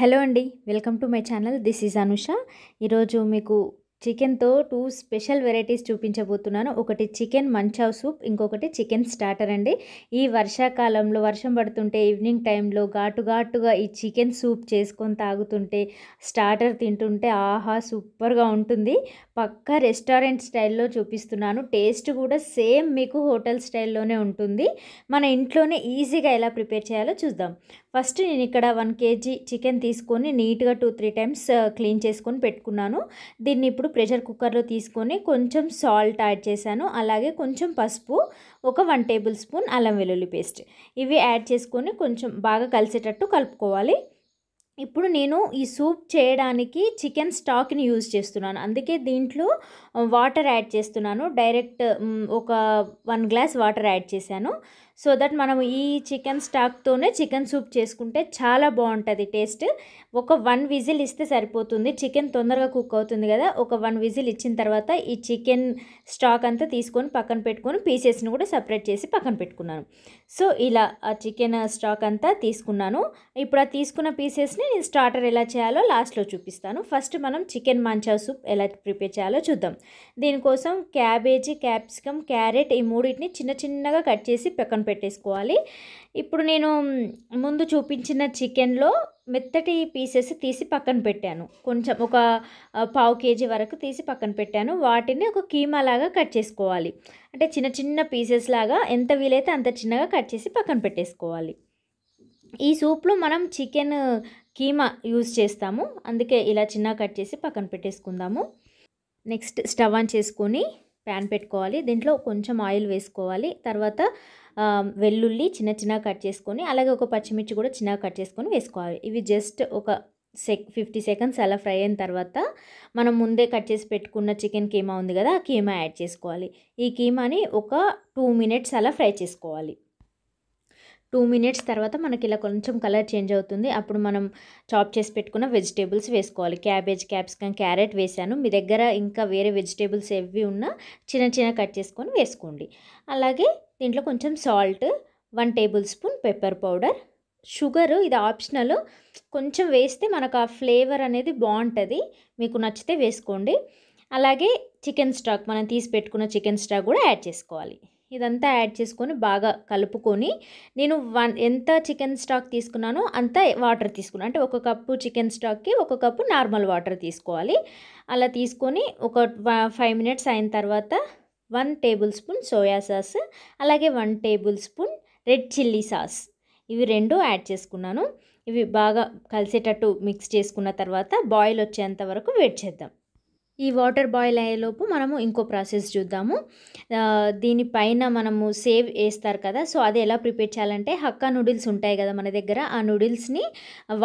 Hello అండి welcome to my channel this is Anusha ఈరోజు మీకు చికెన్తో టూ స్పెషల్ వెరైటీస్ చూపించబోతున్నాను ఒకటి చికెన్ మంచావ్ సూప్ ఇంకొకటి చికెన్ స్టార్టర్ అండి ఈ వర్షాకాలంలో వర్షం పడుతుంటే ఈవినింగ్ టైంలో ఘాటు ఘాటుగా ఈ చికెన్ సూప్ చేసుకొని తాగుతుంటే స్టార్టర్ తింటుంటే ఆహా సూపర్గా ఉంటుంది పక్క రెస్టారెంట్ స్టైల్లో చూపిస్తున్నాను టేస్ట్ కూడా సేమ్ మీకు హోటల్ స్టైల్లోనే ఉంటుంది మన ఇంట్లోనే ఈజీగా ఎలా ప్రిపేర్ చేయాలో చూద్దాం ఫస్ట్ నేను ఇక్కడ వన్ కేజీ చికెన్ తీసుకొని నీట్గా టూ త్రీ టైమ్స్ క్లీన్ చేసుకొని పెట్టుకున్నాను దీన్ని ఇప్పుడు ఇప్పుడు ప్రెషర్ కుక్కర్లో తీసుకొని కొంచెం సాల్ట్ యాడ్ చేశాను అలాగే కొంచెం పసుపు ఒక వన్ టేబుల్ స్పూన్ అల్లం వెల్లుల్లి పేస్ట్ ఇవి యాడ్ చేసుకొని కొంచెం బాగా కలిసేటట్టు కలుపుకోవాలి ఇప్పుడు నేను ఈ సూప్ చేయడానికి చికెన్ స్టాక్ని యూజ్ చేస్తున్నాను అందుకే దీంట్లో వాటర్ యాడ్ చేస్తున్నాను డైరెక్ట్ ఒక వన్ గ్లాస్ వాటర్ యాడ్ చేశాను సో దట్ మనం ఈ చికెన్ స్టాక్తోనే చికెన్ సూప్ చేసుకుంటే చాలా బాగుంటుంది టేస్ట్ ఒక వన్ విజిల్ ఇస్తే సరిపోతుంది చికెన్ తొందరగా కుక్ అవుతుంది కదా ఒక వన్ విజిల్ ఇచ్చిన తర్వాత ఈ చికెన్ స్టాక్ అంతా తీసుకొని పక్కన పెట్టుకొని పీసెస్ని కూడా సపరేట్ చేసి పక్కన పెట్టుకున్నాను సో ఇలా ఆ చికెన్ స్టాక్ అంతా తీసుకున్నాను ఇప్పుడు ఆ తీసుకున్న పీసెస్ని నేను స్టార్టర్ ఎలా చేయాలో లాస్ట్లో చూపిస్తాను ఫస్ట్ మనం చికెన్ మంచా సూప్ ఎలా ప్రిపేర్ చేయాలో చూద్దాం దీనికోసం క్యాబేజీ క్యాప్సికమ్ క్యారెట్ ఈ మూడింటిని చిన్న చిన్నగా కట్ చేసి పక్కన పెట్టేసుకోవాలి ఇప్పుడు నేను ముందు చూపించిన చికెన్లో మెత్తటి పీసెస్ తీసి పక్కన పెట్టాను కొంచెం ఒక పావు కేజీ వరకు తీసి పక్కన పెట్టాను వాటిని ఒక కీమా లాగా కట్ చేసుకోవాలి అంటే చిన్న చిన్న పీసెస్ లాగా ఎంత వీలైతే అంత చిన్నగా కట్ చేసి పక్కన పెట్టేసుకోవాలి ఈ సూప్లో మనం చికెన్ కీమా యూజ్ చేస్తాము అందుకే ఇలా చిన్నగా కట్ చేసి పక్కన పెట్టేసుకుందాము నెక్స్ట్ స్టవ్ ఆన్ చేసుకొని ప్యాన్ పెట్టుకోవాలి దీంట్లో కొంచెం ఆయిల్ వేసుకోవాలి తర్వాత వెల్లుల్లి చిన్న చిన్నగా కట్ చేసుకొని అలాగే ఒక పచ్చిమిర్చి కూడా చిన్నగా కట్ చేసుకొని వేసుకోవాలి ఇవి జస్ట్ ఒక సెక్ ఫిఫ్టీ సెకండ్స్ అలా ఫ్రై అయిన తర్వాత మనం ముందే కట్ చేసి పెట్టుకున్న చికెన్ కీమా ఉంది కదా ఆ కీమా యాడ్ చేసుకోవాలి ఈ కీమాని ఒక టూ మినిట్స్ అలా ఫ్రై చేసుకోవాలి టూ మినిట్స్ తర్వాత మనకి ఇలా కొంచెం కలర్ చేంజ్ అవుతుంది అప్పుడు మనం చాప్ చేసి పెట్టుకున్న వెజిటేబుల్స్ వేసుకోవాలి క్యాబేజ్ క్యాప్సికమ్ క్యారెట్ వేసాను మీ దగ్గర ఇంకా వేరే వెజిటేబుల్స్ ఎవి ఉన్నా చిన్న చిన్న కట్ చేసుకొని వేసుకోండి అలాగే దీంట్లో కొంచెం salt one table spoon pepper powder sugar ఇది ఆప్షనల్ కొంచెం వేస్తే మనకు ఆ ఫ్లేవర్ అనేది బాగుంటుంది మీకు నచ్చితే వేసుకోండి అలాగే చికెన్ స్టాక్ మనం తీసి పెట్టుకున్న చికెన్ స్టాక్ కూడా యాడ్ చేసుకోవాలి ఇదంతా యాడ్ చేసుకొని బాగా కలుపుకొని నేను వన్ ఎంత చికెన్ స్టాక్ తీసుకున్నానో అంత వాటర్ తీసుకున్నాను అంటే ఒక కప్పు చికెన్ స్టాక్కి ఒక కప్పు నార్మల్ వాటర్ తీసుకోవాలి అలా తీసుకొని ఒక ఫైవ్ మినిట్స్ అయిన తర్వాత one table spoon soya sauce అలాగే one table spoon red chilli sauce ఇవి రెండు యాడ్ చేసుకున్నాను ఇవి బాగా కలిసేటట్టు మిక్స్ చేసుకున్న తర్వాత బాయిల్ వచ్చేంత వరకు వెయిట్ చేద్దాం ఈ వాటర్ బాయిల్ అయ్యేలోపు మనము ఇంకో ప్రాసెస్ చూద్దాము దీనిపైన మనము సేవ్ వేస్తారు కదా సో అది ఎలా ప్రిపేర్ చేయాలంటే హక్కా నూడిల్స్ ఉంటాయి కదా మన దగ్గర ఆ నూడిల్స్ని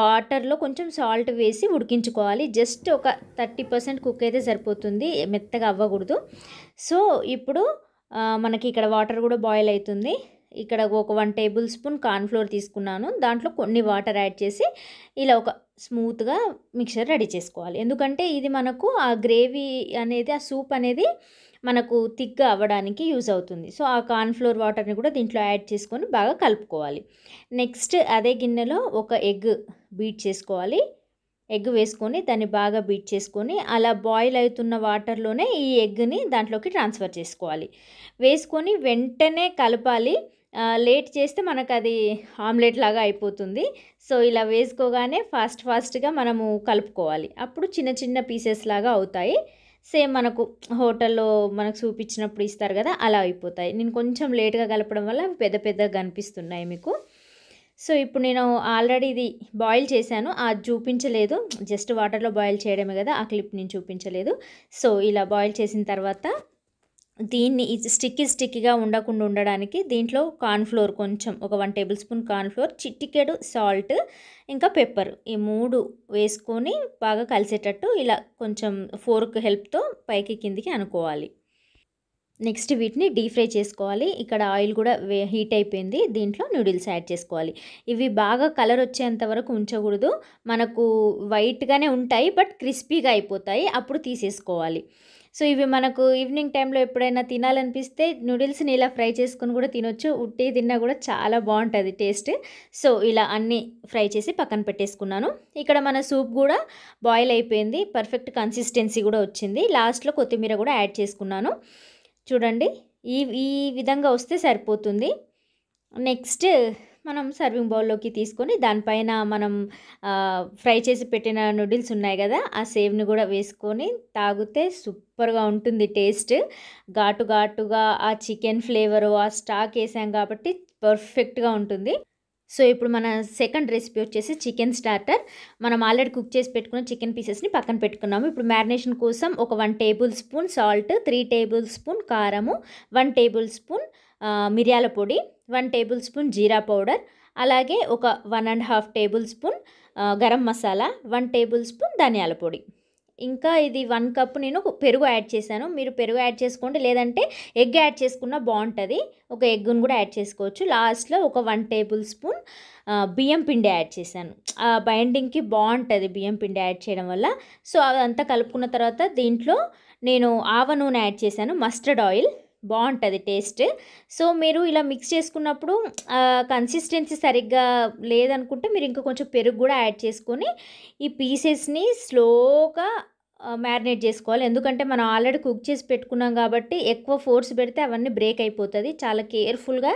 వాటర్లో కొంచెం సాల్ట్ వేసి ఉడికించుకోవాలి జస్ట్ ఒక థర్టీ పర్సెంట్ కుక్ అయితే సరిపోతుంది మెత్తగా అవ్వకూడదు సో ఇప్పుడు మనకి ఇక్కడ వాటర్ కూడా బాయిల్ అవుతుంది ఇక్కడ ఒక వన్ టేబుల్ స్పూన్ కార్న్ఫ్లోర్ తీసుకున్నాను దాంట్లో కొన్ని వాటర్ యాడ్ చేసి ఇలా ఒక స్మూత్గా మిక్చర్ రెడీ చేసుకోవాలి ఎందుకంటే ఇది మనకు ఆ గ్రేవీ అనేది ఆ సూప్ అనేది మనకు థిక్గా అవ్వడానికి యూజ్ అవుతుంది సో ఆ కార్న్ఫ్లోర్ వాటర్ని కూడా దీంట్లో యాడ్ చేసుకొని బాగా కలుపుకోవాలి నెక్స్ట్ అదే గిన్నెలో ఒక ఎగ్ బీట్ చేసుకోవాలి ఎగ్ వేసుకొని దాన్ని బాగా బీట్ చేసుకొని అలా బాయిల్ అవుతున్న వాటర్లోనే ఈ ఎగ్ని దాంట్లోకి ట్రాన్స్ఫర్ చేసుకోవాలి వేసుకొని వెంటనే కలపాలి లేట్ చేస్తే మనకు అది ఆమ్లెట్ లాగా అయిపోతుంది సో ఇలా వేసుకోగానే ఫాస్ట్ ఫాస్ట్గా మనము కలుపుకోవాలి అప్పుడు చిన్న చిన్న పీసెస్ లాగా అవుతాయి సేమ్ మనకు హోటల్లో మనకు చూపించినప్పుడు ఇస్తారు కదా అలా అయిపోతాయి నేను కొంచెం లేట్గా కలపడం వల్ల అవి పెద్ద పెద్దగా కనిపిస్తున్నాయి మీకు సో ఇప్పుడు నేను ఆల్రెడీ ఇది బాయిల్ చేశాను అది చూపించలేదు జస్ట్ వాటర్లో బాయిల్ చేయడమే కదా ఆ క్లిప్ నేను చూపించలేదు సో ఇలా బాయిల్ చేసిన తర్వాత దీన్ని స్టిక్కీ స్టిక్కీగా ఉండకుండా ఉండడానికి దీంట్లో కార్న్ఫ్లోర్ కొంచెం ఒక వన్ టేబుల్ స్పూన్ కార్న్ఫ్లోర్ చిట్టికెడు సాల్ట్ ఇంకా పెప్పర్ ఈ మూడు వేసుకొని బాగా కలిసేటట్టు ఇలా కొంచెం ఫోర్క్ హెల్ప్తో పైకి కిందికి అనుకోవాలి నెక్స్ట్ వీటిని డీప్ ఫ్రై చేసుకోవాలి ఇక్కడ ఆయిల్ కూడా హీట్ అయిపోయింది దీంట్లో నూడిల్స్ యాడ్ చేసుకోవాలి ఇవి బాగా కలర్ వచ్చేంత వరకు ఉంచకూడదు మనకు వైట్గానే ఉంటాయి బట్ క్రిస్పీగా అయిపోతాయి అప్పుడు తీసేసుకోవాలి సో ఇవి మనకు ఈవినింగ్ టైంలో ఎప్పుడైనా తినాలనిపిస్తే నూడిల్స్ని ఇలా ఫ్రై చేసుకుని కూడా తినొచ్చు ఉట్టి తిన్నా కూడా చాలా బాగుంటుంది టేస్ట్ సో ఇలా అన్నీ ఫ్రై చేసి పక్కన పెట్టేసుకున్నాను ఇక్కడ మన సూప్ కూడా బాయిల్ అయిపోయింది పర్ఫెక్ట్ కన్సిస్టెన్సీ కూడా వచ్చింది లాస్ట్లో కొత్తిమీర కూడా యాడ్ చేసుకున్నాను చూడండి ఈ ఈ విధంగా వస్తే సరిపోతుంది నెక్స్ట్ మనం సర్వింగ్ బౌల్లోకి తీసుకొని దానిపైన మనం ఫ్రై చేసి పెట్టిన నూడిల్స్ ఉన్నాయి కదా ఆ సేవ్ని కూడా వేసుకొని తాగితే సూపర్గా ఉంటుంది టేస్ట్ ఘాటు ఘాటుగా ఆ చికెన్ ఫ్లేవరు ఆ స్టాక్ వేసాం కాబట్టి పర్ఫెక్ట్గా ఉంటుంది సో ఇప్పుడు మన సెకండ్ రెసిపీ వచ్చేసి చికెన్ స్టార్టర్ మనం ఆల్రెడీ కుక్ చేసి పెట్టుకున్న చికెన్ పీసెస్ని పక్కన పెట్టుకున్నాము ఇప్పుడు మ్యారినేషన్ కోసం ఒక one table spoon salt three table spoon కారము వన్ టేబుల్ స్పూన్ మిరియాల పొడి వన్ టేబుల్ స్పూన్ జీరా పౌడర్ అలాగే ఒక one and half table spoon garam masala one table spoon ధనియాల పొడి ఇంకా ఇది వన్ కప్ నేను పెరుగు యాడ్ చేశాను మీరు పెరుగు యాడ్ చేసుకోండి లేదంటే ఎగ్ యాడ్ చేసుకున్నా బాగుంటుంది ఒక ఎగ్ను కూడా యాడ్ చేసుకోవచ్చు లాస్ట్లో ఒక వన్ టేబుల్ స్పూన్ బియ్యం పిండి యాడ్ చేశాను ఆ బైండింగ్కి బాగుంటుంది బియ్యం పిండి యాడ్ చేయడం వల్ల సో అదంతా కలుపుకున్న తర్వాత దీంట్లో నేను ఆవ నూనె యాడ్ చేశాను మస్టర్డ్ ఆయిల్ బాగుంటుంది టేస్ట్ సో మీరు ఇలా మిక్స్ చేసుకున్నప్పుడు కన్సిస్టెన్సీ సరిగ్గా లేదనుకుంటే మీరు ఇంకా కొంచెం పెరుగు కూడా యాడ్ చేసుకొని ఈ పీసెస్ని స్లోగా మ్యారినేట్ చేసుకోవాలి ఎందుకంటే మనం ఆల్రెడీ కుక్ చేసి పెట్టుకున్నాం కాబట్టి ఎక్కువ ఫోర్స్ పెడితే అవన్నీ బ్రేక్ అయిపోతుంది చాలా కేర్ఫుల్గా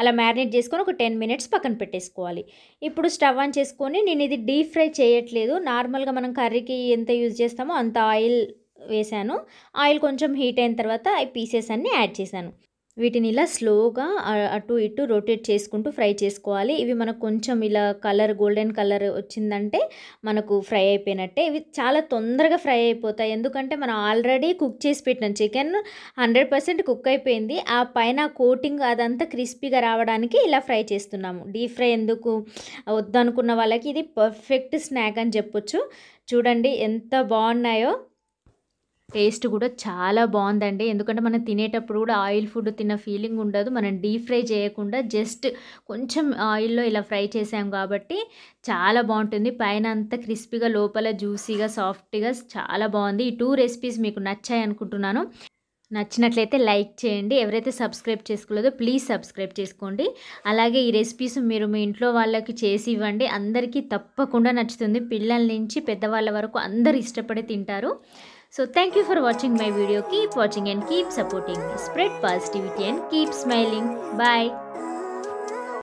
అలా మ్యారినేట్ చేసుకొని ఒక టెన్ మినిట్స్ పక్కన పెట్టేసుకోవాలి ఇప్పుడు స్టవ్ ఆన్ చేసుకొని నేను ఇది డీప్ ఫ్రై చేయట్లేదు నార్మల్గా మనం కర్రీకి ఎంత యూజ్ చేస్తామో అంత ఆయిల్ వేశాను ఆయిల్ కొంచెం హీట్ అయిన తర్వాత ఈ పీసెస్ అన్నీ యాడ్ చేశాను వీటిని ఇలా స్లోగా అటు ఇటు రొటేట్ చేసుకుంటూ ఫ్రై చేసుకోవాలి ఇవి మనకు కొంచెం ఇలా కలర్ గోల్డెన్ కలర్ వచ్చిందంటే మనకు ఫ్రై అయిపోయినట్టే ఇవి చాలా తొందరగా ఫ్రై అయిపోతాయి ఎందుకంటే మనం ఆల్రెడీ కుక్ చేసి పెట్టిన చికెన్ హండ్రెడ్ పర్సెంట్ కుక్ అయిపోయింది ఆ పైన కోటింగ్ అదంతా క్రిస్పీగా రావడానికి ఇలా ఫ్రై చేస్తున్నాము డీప్ ఫ్రై ఎందుకు వద్దనుకున్న వాళ్ళకి ఇది పర్ఫెక్ట్ స్నాక్ అని చెప్పొచ్చు చూడండి ఎంత బాగున్నాయో టేస్ట్ కూడా చాలా బాగుందండి ఎందుకంటే మనం తినేటప్పుడు కూడా ఆయిల్ ఫుడ్ తిన్న ఫీలింగ్ ఉండదు మనం డీప్ ఫ్రై చేయకుండా జస్ట్ కొంచెం ఆయిల్లో ఇలా ఫ్రై చేసాం కాబట్టి చాలా బాగుంటుంది పైన అంతా క్రిస్పీగా లోపల జ్యూసీగా సాఫ్ట్గా చాలా బాగుంది ఈ టూ రెసిపీస్ మీకు నచ్చాయి అనుకుంటున్నాను నచ్చినట్లయితే లైక్ చేయండి ఎవరైతే సబ్స్క్రైబ్ చేసుకోలేదో ప్లీజ్ సబ్స్క్రైబ్ చేసుకోండి అలాగే ఈ రెసిపీస్ మీరు మీ ఇంట్లో వాళ్ళకి చేసి ఇవ్వండి అందరికీ తప్పకుండా నచ్చుతుంది పిల్లల నుంచి పెద్దవాళ్ళ వరకు అందరు ఇష్టపడి తింటారు So thank you for watching my video. Keep watching and keep supporting me. Spread positivity and keep smiling. Bye.